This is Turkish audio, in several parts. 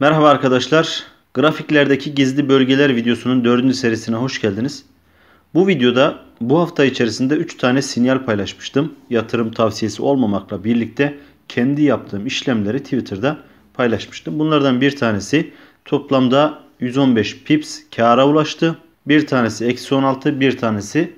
Merhaba arkadaşlar. Grafiklerdeki gizli bölgeler videosunun 4. serisine hoş geldiniz. Bu videoda bu hafta içerisinde 3 tane sinyal paylaşmıştım. Yatırım tavsiyesi olmamakla birlikte kendi yaptığım işlemleri Twitter'da paylaşmıştım. Bunlardan bir tanesi toplamda 115 pips kâra ulaştı. Bir tanesi eksi 16, bir tanesi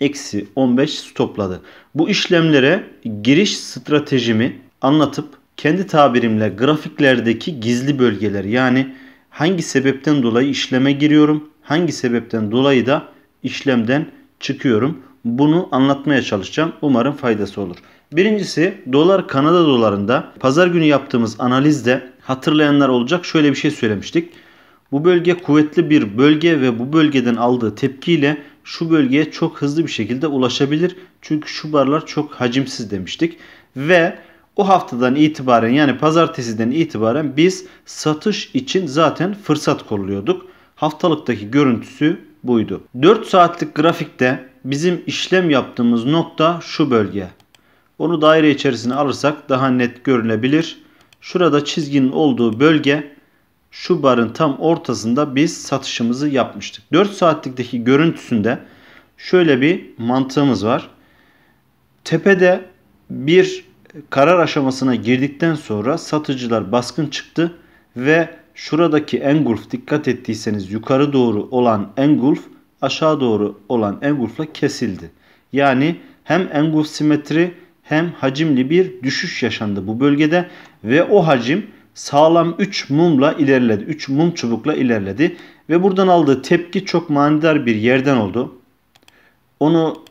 eksi 15 stopladı. Bu işlemlere giriş stratejimi anlatıp kendi tabirimle grafiklerdeki gizli bölgeler yani hangi sebepten dolayı işleme giriyorum, hangi sebepten dolayı da işlemden çıkıyorum. Bunu anlatmaya çalışacağım. Umarım faydası olur. Birincisi dolar Kanada dolarında pazar günü yaptığımız analizde hatırlayanlar olacak şöyle bir şey söylemiştik. Bu bölge kuvvetli bir bölge ve bu bölgeden aldığı tepkiyle şu bölgeye çok hızlı bir şekilde ulaşabilir. Çünkü şu barlar çok hacimsiz demiştik. Ve o haftadan itibaren yani pazartesiden itibaren biz satış için zaten fırsat kolluyorduk. Haftalıktaki görüntüsü buydu. 4 saatlik grafikte bizim işlem yaptığımız nokta şu bölge. Onu daire içerisine alırsak daha net görünebilir. Şurada çizginin olduğu bölge şu barın tam ortasında biz satışımızı yapmıştık. 4 saatlikteki görüntüsünde şöyle bir mantığımız var. Tepede bir karar aşamasına girdikten sonra satıcılar baskın çıktı ve şuradaki engulf dikkat ettiyseniz yukarı doğru olan engulf aşağı doğru olan engulfla kesildi. Yani hem engulf simetri hem hacimli bir düşüş yaşandı bu bölgede ve o hacim sağlam 3 mumla ilerledi. 3 mum çubukla ilerledi ve buradan aldığı tepki çok manidar bir yerden oldu. Onu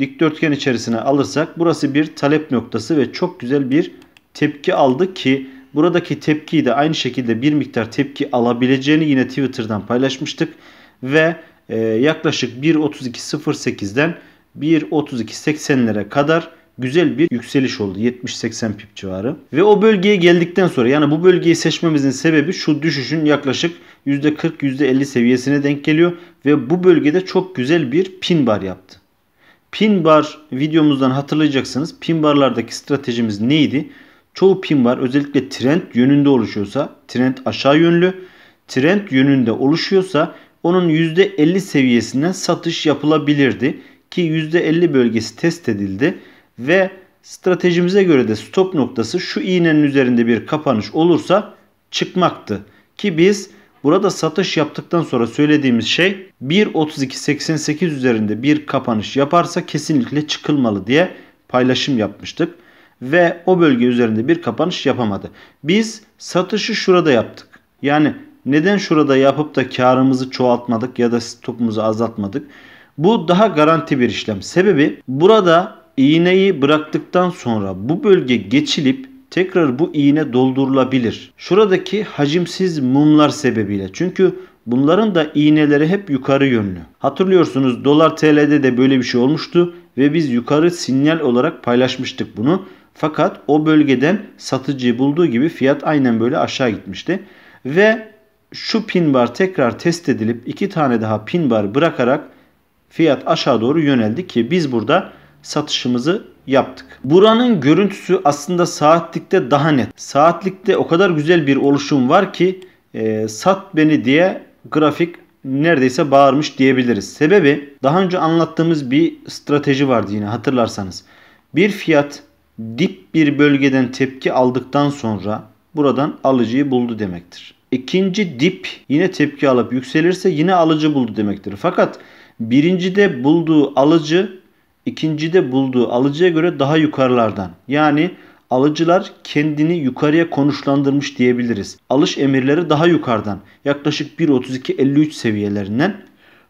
dikdörtgen içerisine alırsak burası bir talep noktası ve çok güzel bir tepki aldı ki buradaki tepkiyi de aynı şekilde bir miktar tepki alabileceğini yine Twitter'dan paylaşmıştık ve e, yaklaşık 1.32.08'den 1.32.80'lere kadar güzel bir yükseliş oldu. 70-80 pip civarı. Ve o bölgeye geldikten sonra yani bu bölgeyi seçmemizin sebebi şu düşüşün yaklaşık %40-%50 seviyesine denk geliyor. Ve bu bölgede çok güzel bir pin bar yaptı. Pin bar videomuzdan hatırlayacaksınız. Pin barlardaki stratejimiz neydi? Çoğu pin bar özellikle trend yönünde oluşuyorsa, trend aşağı yönlü, trend yönünde oluşuyorsa onun %50 seviyesinden satış yapılabilirdi ki %50 bölgesi test edildi ve stratejimize göre de stop noktası şu iğnenin üzerinde bir kapanış olursa çıkmaktı ki biz Burada satış yaptıktan sonra söylediğimiz şey 1.32.88 üzerinde bir kapanış yaparsa kesinlikle çıkılmalı diye paylaşım yapmıştık. Ve o bölge üzerinde bir kapanış yapamadı. Biz satışı şurada yaptık. Yani neden şurada yapıp da karımızı çoğaltmadık ya da stopumuzu azaltmadık? Bu daha garanti bir işlem. Sebebi burada iğneyi bıraktıktan sonra bu bölge geçilip tekrar bu iğne doldurulabilir. Şuradaki hacimsiz mumlar sebebiyle. Çünkü bunların da iğneleri hep yukarı yönlü. Hatırlıyorsunuz dolar TL'de de böyle bir şey olmuştu ve biz yukarı sinyal olarak paylaşmıştık bunu. Fakat o bölgeden satıcıyı bulduğu gibi fiyat aynen böyle aşağı gitmişti. Ve şu pin bar tekrar test edilip iki tane daha pin bar bırakarak fiyat aşağı doğru yöneldi ki biz burada satışımızı yaptık. Buranın görüntüsü aslında saatlikte daha net. Saatlikte o kadar güzel bir oluşum var ki e, sat beni diye grafik neredeyse bağırmış diyebiliriz. Sebebi daha önce anlattığımız bir strateji vardı yine hatırlarsanız. Bir fiyat dip bir bölgeden tepki aldıktan sonra buradan alıcıyı buldu demektir. İkinci dip yine tepki alıp yükselirse yine alıcı buldu demektir. Fakat birincide bulduğu alıcı ikincide bulduğu alıcıya göre daha yukarılardan. Yani alıcılar kendini yukarıya konuşlandırmış diyebiliriz. Alış emirleri daha yukarıdan yaklaşık 1.32-53 seviyelerinden.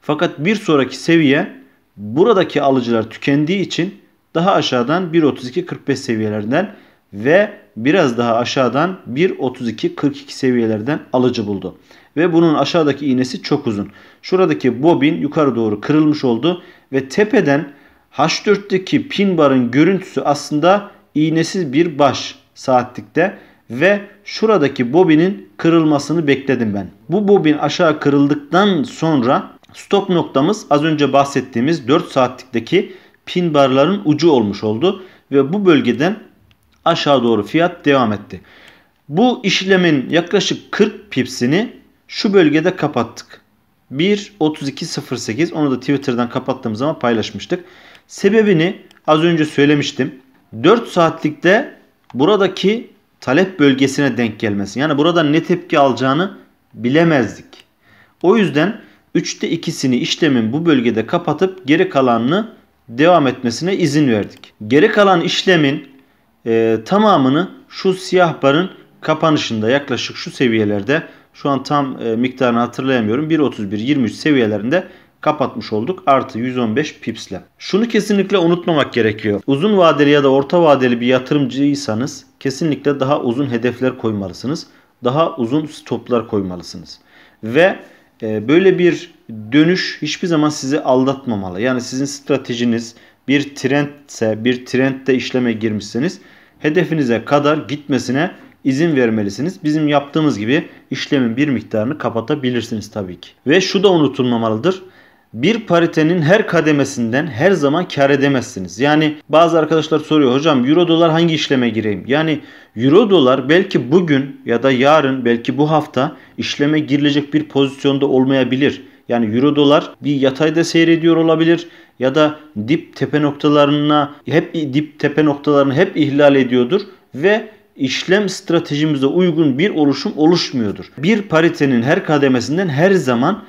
Fakat bir sonraki seviye buradaki alıcılar tükendiği için daha aşağıdan 1.32-45 seviyelerinden ve biraz daha aşağıdan 1.32-42 seviyelerden alıcı buldu. Ve bunun aşağıdaki iğnesi çok uzun. Şuradaki bobin yukarı doğru kırılmış oldu ve tepeden H4'teki pin barın görüntüsü aslında iğnesiz bir baş saatlikte ve şuradaki bobinin kırılmasını bekledim ben. Bu bobin aşağı kırıldıktan sonra stop noktamız az önce bahsettiğimiz 4 saatlikteki pin barların ucu olmuş oldu ve bu bölgeden aşağı doğru fiyat devam etti. Bu işlemin yaklaşık 40 pipsini şu bölgede kapattık. 1.32.08 onu da Twitter'dan kapattığım zaman paylaşmıştık. Sebebini az önce söylemiştim. 4 saatlikte buradaki talep bölgesine denk gelmesin. Yani burada ne tepki alacağını bilemezdik. O yüzden 3'te 2'sini işlemin bu bölgede kapatıp geri kalanını devam etmesine izin verdik. Geri kalan işlemin e, tamamını şu siyah barın kapanışında yaklaşık şu seviyelerde şu an tam e, miktarını hatırlayamıyorum 1.31-23 seviyelerinde kapatmış olduk artı 115 pipsle. Şunu kesinlikle unutmamak gerekiyor. Uzun vadeli ya da orta vadeli bir yatırımcıysanız kesinlikle daha uzun hedefler koymalısınız. Daha uzun stoplar koymalısınız. Ve e, böyle bir dönüş hiçbir zaman sizi aldatmamalı. Yani sizin stratejiniz bir trendse, bir trendde işleme girmişseniz hedefinize kadar gitmesine izin vermelisiniz. Bizim yaptığımız gibi işlemin bir miktarını kapatabilirsiniz tabii ki. Ve şu da unutulmamalıdır bir paritenin her kademesinden her zaman kar edemezsiniz. Yani bazı arkadaşlar soruyor hocam euro dolar hangi işleme gireyim? Yani euro dolar belki bugün ya da yarın belki bu hafta işleme girilecek bir pozisyonda olmayabilir. Yani euro dolar bir yatayda seyrediyor olabilir ya da dip tepe noktalarına hep dip tepe noktalarını hep ihlal ediyordur ve işlem stratejimize uygun bir oluşum oluşmuyordur. Bir paritenin her kademesinden her zaman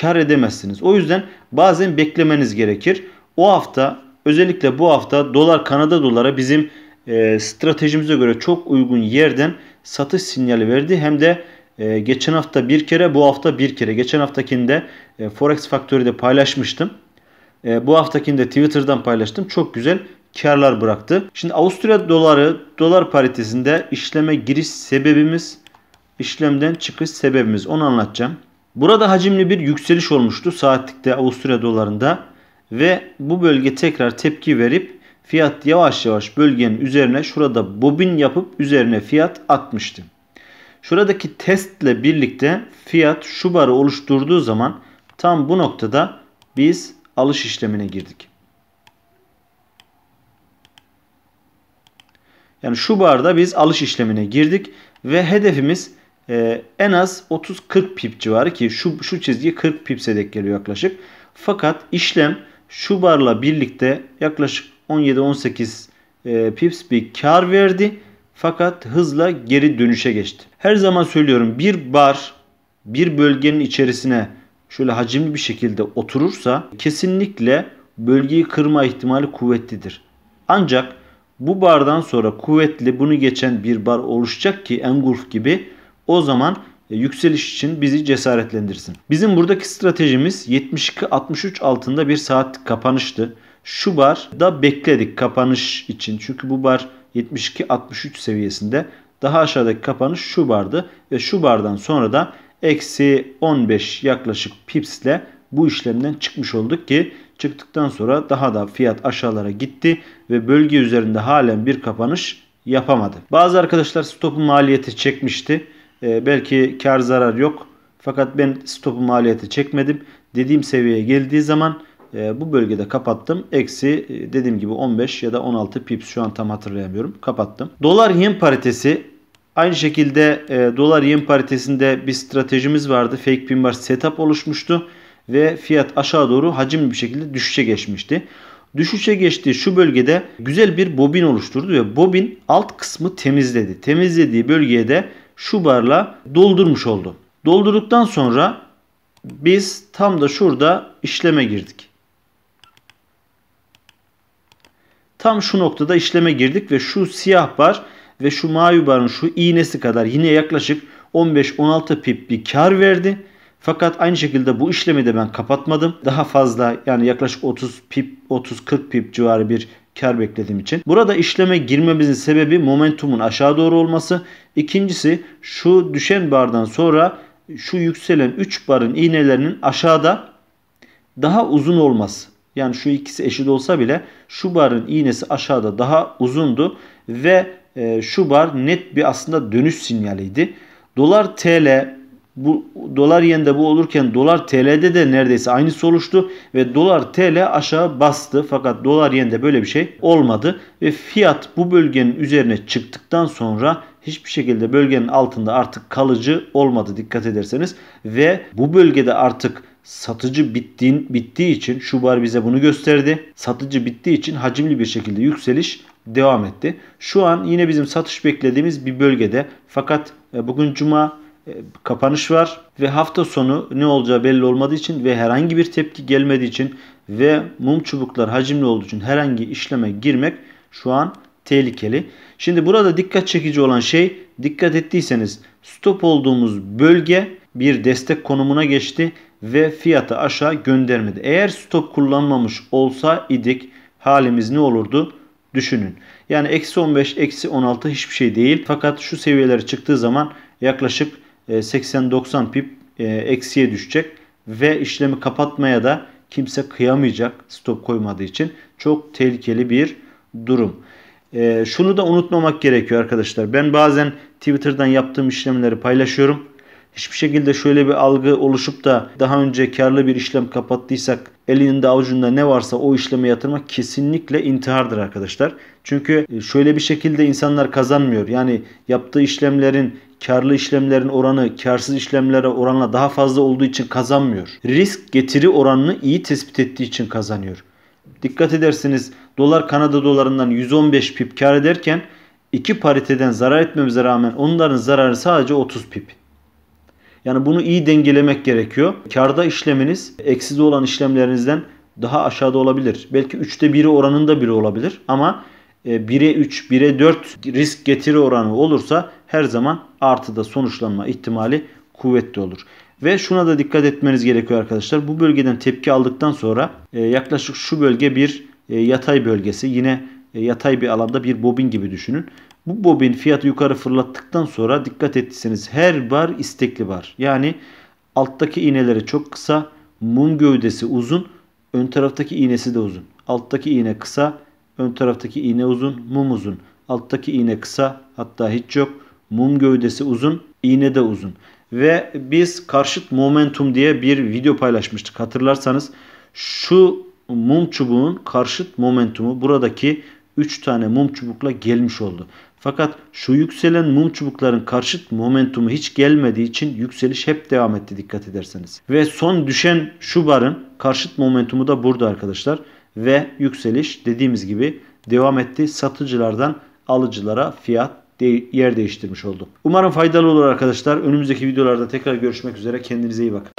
kar edemezsiniz. O yüzden bazen beklemeniz gerekir. O hafta özellikle bu hafta dolar Kanada dolara bizim e, stratejimize göre çok uygun yerden satış sinyali verdi. Hem de e, geçen hafta bir kere bu hafta bir kere. Geçen haftakinde e, Forex Factory'de paylaşmıştım. E, bu haftakinde Twitter'dan paylaştım. Çok güzel karlar bıraktı. Şimdi Avusturya doları dolar paritesinde işleme giriş sebebimiz işlemden çıkış sebebimiz onu anlatacağım. Burada hacimli bir yükseliş olmuştu saatlikte Avusturya dolarında ve bu bölge tekrar tepki verip fiyat yavaş yavaş bölgenin üzerine şurada bobin yapıp üzerine fiyat atmıştı. Şuradaki testle birlikte fiyat şu barı oluşturduğu zaman tam bu noktada biz alış işlemine girdik. Yani şu barda biz alış işlemine girdik ve hedefimiz e, en az 30-40 pip civarı ki şu, şu çizgi 40 pipse dek geliyor yaklaşık. Fakat işlem şu barla birlikte yaklaşık 17-18 e, pips bir kar verdi. Fakat hızla geri dönüşe geçti. Her zaman söylüyorum bir bar bir bölgenin içerisine şöyle hacimli bir şekilde oturursa kesinlikle bölgeyi kırma ihtimali kuvvetlidir. Ancak bu bardan sonra kuvvetli bunu geçen bir bar oluşacak ki Engulf gibi o zaman e, yükseliş için bizi cesaretlendirsin. Bizim buradaki stratejimiz 72-63 altında bir saat kapanıştı. Şu bar da bekledik kapanış için. Çünkü bu bar 72-63 seviyesinde. Daha aşağıdaki kapanış şu bardı. Ve şu bardan sonra da eksi 15 yaklaşık pips ile bu işlemden çıkmış olduk ki çıktıktan sonra daha da fiyat aşağılara gitti ve bölge üzerinde halen bir kapanış yapamadı. Bazı arkadaşlar stopu maliyeti çekmişti. E, belki kar zarar yok. Fakat ben stopu maliyeti çekmedim. Dediğim seviyeye geldiği zaman e, bu bölgede kapattım. Eksi e, dediğim gibi 15 ya da 16 pips şu an tam hatırlayamıyorum. Kapattım. Dolar yen paritesi aynı şekilde e, dolar yen paritesinde bir stratejimiz vardı. Fake pin bar setup oluşmuştu ve fiyat aşağı doğru hacimli bir şekilde düşüşe geçmişti. Düşüşe geçtiği şu bölgede güzel bir bobin oluşturdu ve bobin alt kısmı temizledi. Temizlediği bölgeye de şu barla doldurmuş oldu. Doldurduktan sonra biz tam da şurada işleme girdik. Tam şu noktada işleme girdik ve şu siyah bar ve şu mavi barın şu iğnesi kadar yine yaklaşık 15-16 pip bir kar verdi. Fakat aynı şekilde bu işlemi de ben kapatmadım. Daha fazla yani yaklaşık 30 pip 30-40 pip civarı bir kar beklediğim için. Burada işleme girmemizin sebebi momentumun aşağı doğru olması. İkincisi şu düşen bardan sonra şu yükselen 3 barın iğnelerinin aşağıda daha uzun olması. Yani şu ikisi eşit olsa bile şu barın iğnesi aşağıda daha uzundu ve e, şu bar net bir aslında dönüş sinyaliydi. Dolar TL bu dolar yende bu olurken dolar TL'de de neredeyse aynı oluştu ve dolar TL aşağı bastı fakat dolar yende böyle bir şey olmadı ve fiyat bu bölgenin üzerine çıktıktan sonra hiçbir şekilde bölgenin altında artık kalıcı olmadı dikkat ederseniz ve bu bölgede artık satıcı bittiğin, bittiği için şu bar bize bunu gösterdi. Satıcı bittiği için hacimli bir şekilde yükseliş devam etti. Şu an yine bizim satış beklediğimiz bir bölgede fakat e, bugün cuma e, kapanış var ve hafta sonu ne olacağı belli olmadığı için ve herhangi bir tepki gelmediği için ve mum çubuklar hacimli olduğu için herhangi işleme girmek şu an tehlikeli. Şimdi burada dikkat çekici olan şey dikkat ettiyseniz stop olduğumuz bölge bir destek konumuna geçti ve fiyatı aşağı göndermedi. Eğer stop kullanmamış olsa idik halimiz ne olurdu? Düşünün. Yani eksi 15, eksi 16 hiçbir şey değil. Fakat şu seviyelere çıktığı zaman yaklaşık 80-90 e, pip e, eksiye düşecek ve işlemi kapatmaya da kimse kıyamayacak stop koymadığı için çok tehlikeli bir durum. E, şunu da unutmamak gerekiyor arkadaşlar. Ben bazen Twitter'dan yaptığım işlemleri paylaşıyorum Hiçbir şekilde şöyle bir algı oluşup da daha önce karlı bir işlem kapattıysak elinde avucunda ne varsa o işleme yatırmak kesinlikle intihardır arkadaşlar. Çünkü e, şöyle bir şekilde insanlar kazanmıyor. Yani yaptığı işlemlerin karlı işlemlerin oranı karsız işlemlere oranla daha fazla olduğu için kazanmıyor. Risk getiri oranını iyi tespit ettiği için kazanıyor. Dikkat edersiniz dolar Kanada dolarından 115 pip kar ederken iki pariteden zarar etmemize rağmen onların zararı sadece 30 pip. Yani bunu iyi dengelemek gerekiyor. Karda işleminiz eksiz olan işlemlerinizden daha aşağıda olabilir. Belki 3'te 1'i oranında biri olabilir ama 1'e 3, 1'e 4 risk getiri oranı olursa her zaman artıda sonuçlanma ihtimali kuvvetli olur. Ve şuna da dikkat etmeniz gerekiyor arkadaşlar. Bu bölgeden tepki aldıktan sonra e, yaklaşık şu bölge bir e, yatay bölgesi. Yine e, yatay bir alanda bir bobin gibi düşünün. Bu bobin fiyatı yukarı fırlattıktan sonra dikkat ettiyseniz her bar istekli bar. Yani alttaki iğneleri çok kısa, mum gövdesi uzun, ön taraftaki iğnesi de uzun. Alttaki iğne kısa, ön taraftaki iğne uzun, mum uzun. Alttaki iğne kısa, hatta hiç yok. Mum gövdesi uzun, iğne de uzun. Ve biz karşıt momentum diye bir video paylaşmıştık hatırlarsanız. Şu mum çubuğun karşıt momentumu buradaki 3 tane mum çubukla gelmiş oldu. Fakat şu yükselen mum çubukların karşıt momentumu hiç gelmediği için yükseliş hep devam etti dikkat ederseniz. Ve son düşen şu barın karşıt momentumu da burada arkadaşlar. Ve yükseliş dediğimiz gibi devam etti. Satıcılardan alıcılara fiyat de yer değiştirmiş oldu. Umarım faydalı olur arkadaşlar. Önümüzdeki videolarda tekrar görüşmek üzere. Kendinize iyi bakın.